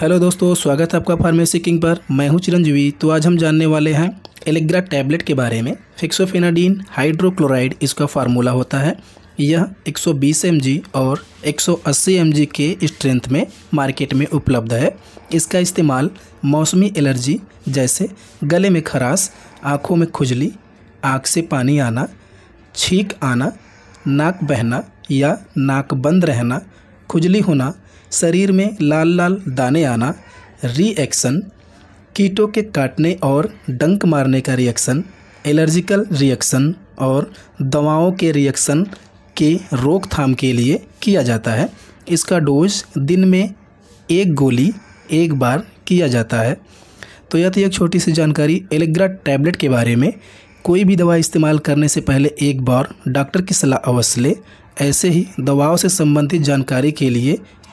hello दोस्तों स्वागत है आपका फार्मेसी किंग पर मैं हूं चिरंजीवी तो आज हम जानने वाले हैं एलेग्रा टैबलेट के बारे में फिक्सोफेनाडीन हाइड्रोक्लोराइड इसका फार्मूला होता है यह 120 सौ और 180 सौ के स्ट्रेंथ में मार्केट में उपलब्ध है इसका इस्तेमाल मौसमी एलर्जी जैसे गले में खराश आँखों में खुजली आँख से पानी आना छींक आना नाक बहना या नाक बंद रहना खुजली होना शरीर में लाल लाल दाने आना रिएक्शन कीटों के काटने और डंक मारने का रिएक्शन एलर्जिकल रिएक्शन और दवाओं के रिएक्शन के रोकथाम के लिए किया जाता है इसका डोज दिन में एक गोली एक बार किया जाता है तो यह तो एक छोटी सी जानकारी एलेग्रा टैबलेट के बारे में कोई भी दवा इस्तेमाल करने से पहले एक बार डॉक्टर की सलाह अवश्य लें ऐसे ही दवाओं से संबंधित जानकारी के लिए